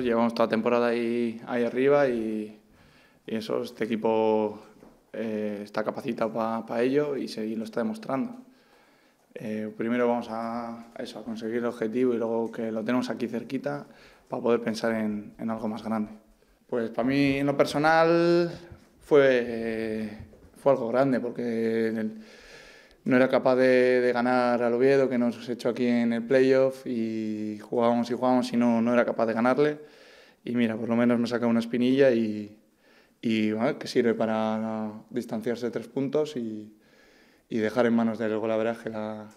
Llevamos toda la temporada ahí, ahí arriba y, eso, este equipo eh, está capacitado para ello y, se, lo está demostrando. Eh, primero vamos a, eso, a conseguir el objetivo y luego que lo tenemos aquí cerquita para poder pensar en, algo más grande. Pues para mí en lo personal fue, fue algo grande porque no era capaz de, ganar al Oviedo, que nos echó aquí en el playoff, y jugábamos y jugábamos y no, no era capaz de ganarle. Y mira, por lo menos me saca una espinilla y, que sirve para distanciarse tres puntos y, dejar en manos del golaveraje la,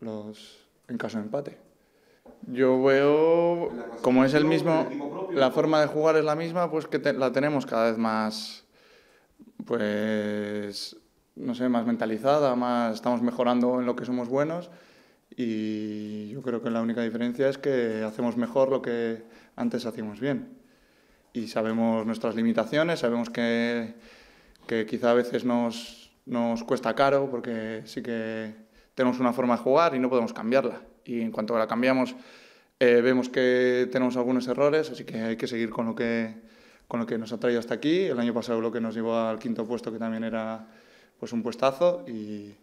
los, en caso de empate. Yo veo, como es el mismo, la forma de jugar es la misma, pues que la tenemos cada vez más, pues no sé, más mentalizada, más estamos mejorando en lo que somos buenos y yo creo que la única diferencia es que hacemos mejor lo que antes hacíamos bien. Y sabemos nuestras limitaciones, sabemos que, que quizá a veces nos, nos cuesta caro porque sí que tenemos una forma de jugar y no podemos cambiarla. Y en cuanto la cambiamos, eh, vemos que tenemos algunos errores, así que hay que seguir con lo que, con lo que nos ha traído hasta aquí. El año pasado lo que nos llevó al quinto puesto, que también era pues un puestazo y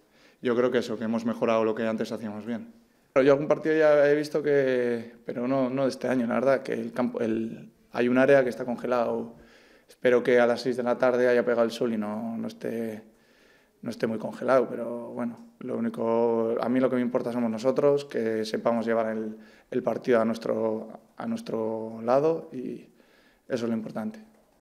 yo creo que eso, que hemos mejorado lo que antes hacíamos bien. yo algún partido ya he visto que, pero no, no de este año, la verdad, que el campo, el, hay un área que está congelado. Espero que a las 6 de la tarde haya pegado el sol y no, no, esté, no esté muy congelado, pero bueno, lo único, a mí lo que me importa somos nosotros, que sepamos llevar el, el partido a nuestro, a nuestro lado y eso es lo importante.